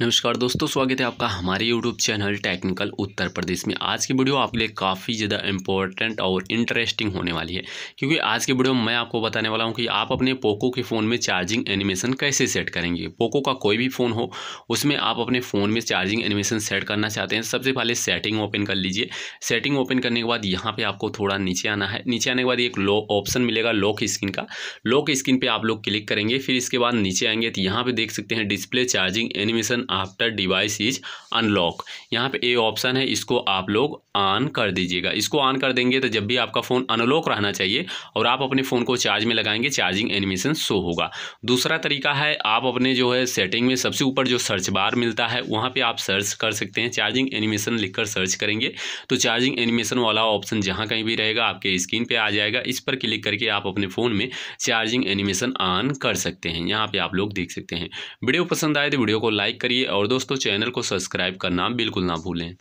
नमस्कार दोस्तों स्वागत है आपका हमारे YouTube channel technical Uttar Pradesh में आज की वीडियो आपके लिए काफ़ी ज़्यादा इंपॉर्टेंट और इंटरेस्टिंग होने वाली है क्योंकि आज की वीडियो में मैं आपको बताने वाला हूं कि आप अपने पोको के फ़ोन में चार्जिंग एनिमेशन कैसे सेट करेंगे पोको का कोई भी फ़ोन हो उसमें आप अपने फ़ोन में चार्जिंग एनिमेशन सेट करना चाहते हैं सबसे पहले सेटिंग ओपन कर लीजिए सेटिंग ओपन करने के बाद यहाँ पर आपको थोड़ा नीचे आना है नीचे आने के बाद एक लो ऑप्शन मिलेगा लॉक स्क्रीन का लॉक स्क्रीन पर आप लोग क्लिक करेंगे फिर इसके बाद नीचे आएंगे तो यहाँ पर देख सकते हैं display charging animation after device is unlock यहाँ पे ए ऑप्शन है इसको आप लोग ऑन कर दीजिएगा इसको ऑन कर देंगे तो जब भी आपका फ़ोन अनलॉक रहना चाहिए और आप अपने फ़ोन को चार्ज में लगाएंगे चार्जिंग एनिमेशन शो होगा दूसरा तरीका है आप अपने जो है सेटिंग में सबसे ऊपर जो सर्च बार मिलता है वहाँ पर आप सर्च कर सकते हैं चार्जिंग एनिमेशन लिख सर्च करेंगे तो चार्जिंग एनिमेशन वाला ऑप्शन जहाँ कहीं भी रहेगा आपके स्क्रीन पर आ जाएगा इस पर क्लिक करके आप अपने फ़ोन में चार्जिंग एनिमेशन ऑन कर सकते हैं यहाँ पर आप लोग देख सकते हैं वीडियो पसंद आए तो वीडियो को लाइक करिए चाहिए और दोस्तों चैनल को सब्सक्राइब करना बिल्कुल ना भूलें